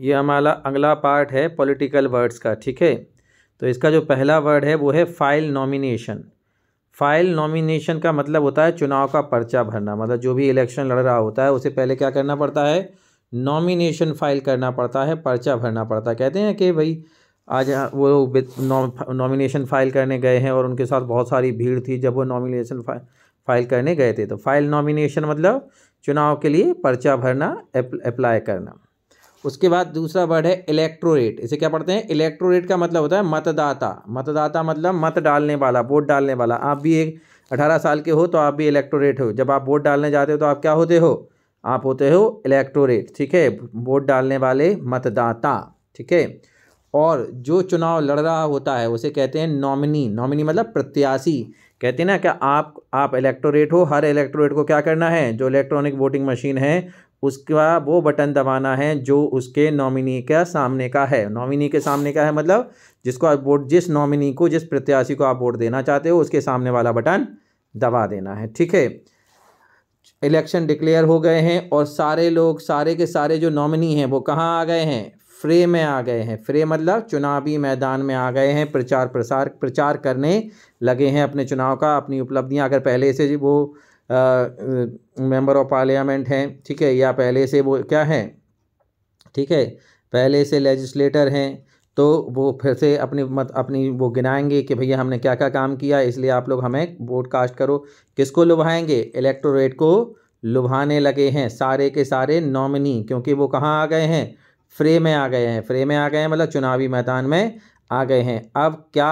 ये हमारा अगला पार्ट है पॉलिटिकल वर्ड्स का ठीक है तो इसका जो पहला वर्ड है वो है फाइल नॉमिनेशन फाइल नॉमिनेशन का मतलब होता है चुनाव का पर्चा भरना मतलब जो भी इलेक्शन लड़ रहा होता है उसे पहले क्या करना पड़ता है नॉमिनेशन फाइल करना पड़ता है पर्चा भरना पड़ता है कहते हैं कि भाई आज वो नॉमिनेशन फाइल करने गए हैं और उनके साथ बहुत सारी भीड़ थी जब वो नॉमिनेशन फाइल फाइल करने गए थे तो फाइल नॉमिनेशन मतलब चुनाव के लिए पर्चा भरना अप्लाई करना उसके बाद दूसरा वर्ड है इलेक्ट्रोरेट इसे क्या पढ़ते हैं इलेक्ट्रोरेट का मतलब होता है मतदाता मतदाता मतलब मत डालने वाला वोट डालने वाला आप भी एक अठारह साल के हो तो आप भी इलेक्ट्रोरेट हो जब आप वोट डालने जाते हो तो आप क्या होते हो आप होते हो इलेक्ट्रोरेट ठीक है वोट डालने वाले मतदाता ठीक है और जो चुनाव लड़ रहा होता है उसे कहते हैं नॉमिनी नॉमिनी मतलब प्रत्याशी कहते हैं ना कि आप आप इलेक्टोरेट हो हर इलेक्टोरेट को क्या करना है जो इलेक्ट्रॉनिक वोटिंग मशीन है उसका वो बटन दबाना है जो उसके नॉमिनी का सामने का है नॉमिनी के सामने का है मतलब जिसको आप वोट जिस नॉमिनी को जिस प्रत्याशी को आप वोट देना चाहते हो उसके सामने वाला बटन दबा देना है ठीक है इलेक्शन डिक्लेयर हो गए हैं और सारे लोग सारे के सारे जो नॉमिनी हैं वो कहाँ आ गए हैं फ्रे में आ गए हैं फ्रे मतलब चुनावी मैदान में आ गए हैं प्रचार प्रसार प्रचार करने लगे हैं अपने चुनाव का अपनी उपलब्धियां अगर पहले से वो मेंबर ऑफ पार्लियामेंट हैं ठीक है या पहले से वो क्या हैं ठीक है पहले से लेजिस्लेटर हैं तो वो फिर से अपनी मत अपनी वो गिनाएंगे कि भैया हमने क्या क्या काम किया इसलिए आप लोग हमें वोट कास्ट करो किसको लुभाएंगे इलेक्टोरेट को लुभाने लगे हैं सारे के सारे नॉमिनी क्योंकि वो कहाँ आ गए हैं फ्रे में आ गए हैं फ्रे में आ गए हैं मतलब चुनावी मैदान में आ गए हैं अब क्या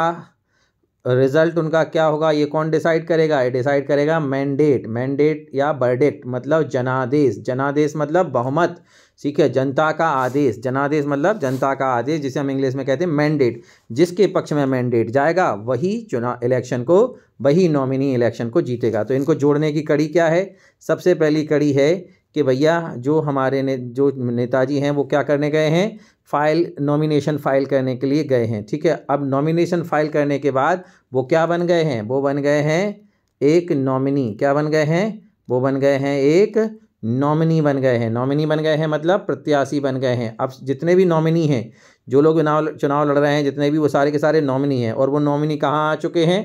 रिजल्ट उनका क्या होगा ये कौन डिसाइड करेगा ये डिसाइड करेगा मैंडेट मैंडेट या बर्डिक्ट मतलब जनादेश जनादेश मतलब बहुमत ठीक है जनता का आदेश जनादेश मतलब जनता का आदेश जिसे हम इंग्लिश में कहते हैं मैंडेट जिसके पक्ष में मैंडेट जाएगा वही चुनाव इलेक्शन को वही नॉमिनी इलेक्शन को जीतेगा तो इनको जोड़ने की कड़ी क्या है सबसे पहली कड़ी है कि भैया जो हमारे ने जो नेताजी हैं वो क्या करने गए हैं फाइल नॉमिनेशन फाइल करने के लिए गए हैं ठीक है अब नॉमिनेशन फाइल करने के बाद वो क्या बन गए हैं वो बन गए हैं एक नॉमिनी क्या बन गए हैं वो बन गए हैं एक नॉमिनी बन गए हैं नॉमिनी बन गए हैं मतलब प्रत्याशी बन गए हैं अब जितने भी नॉमिनी हैं जो लोग चुनाव चुनाव लड़ रहे हैं जितने भी वो सारे के सारे नॉमिनी हैं और वो नॉमिनी कहाँ आ चुके हैं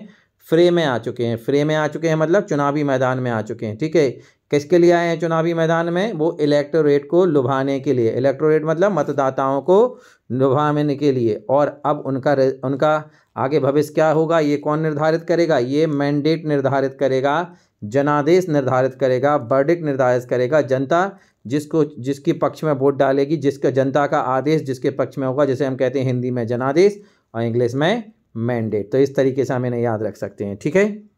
फ्रे में आ चुके हैं फ्रे में आ चुके हैं मतलब चुनावी मैदान में आ चुके हैं ठीक है किसके लिए आए हैं चुनावी मैदान में वो इलेक्टोरेट को लुभाने के लिए इलेक्टोरेट मतलब मतदाताओं को लुभाने के लिए और अब उनका उनका आगे भविष्य क्या होगा ये कौन निर्धारित करेगा ये मैंडेट निर्धारित करेगा जनादेश निर्धारित करेगा बर्डिक निर्धारित करेगा जनता जिसको जिसकी पक्ष में वोट डालेगी जिसका जनता का आदेश जिसके पक्ष में होगा जैसे हम कहते हैं हिंदी में जनादेश और इंग्लिश में मैंडेट तो इस तरीके से हम इन्हें याद रख सकते हैं ठीक है